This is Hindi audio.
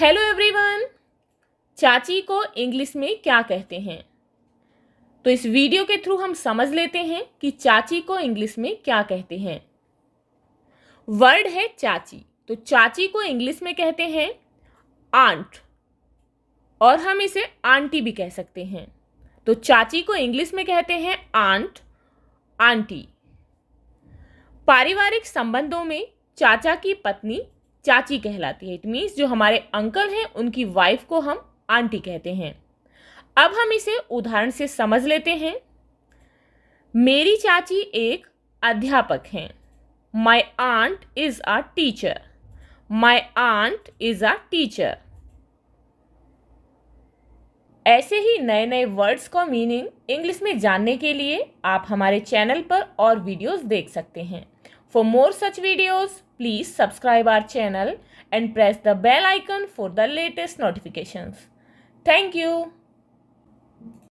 हेलो एवरीवन चाची को इंग्लिश में क्या कहते हैं तो इस वीडियो के थ्रू हम समझ लेते हैं कि चाची को इंग्लिश में क्या कहते हैं वर्ड है चाची तो चाची को इंग्लिश में कहते हैं आंट और हम इसे आंटी भी कह सकते हैं तो चाची को इंग्लिश में कहते हैं आंट आंटी पारिवारिक संबंधों में चाचा की पत्नी चाची कहलाती है इट मीन्स जो हमारे अंकल हैं उनकी वाइफ को हम आंटी कहते हैं अब हम इसे उदाहरण से समझ लेते हैं मेरी चाची एक अध्यापक हैं my aunt is a teacher my aunt is a teacher ऐसे ही नए नए वर्ड्स का मीनिंग इंग्लिश में जानने के लिए आप हमारे चैनल पर और वीडियोस देख सकते हैं For more such videos, please subscribe our channel and press the bell icon for the latest notifications. Thank you.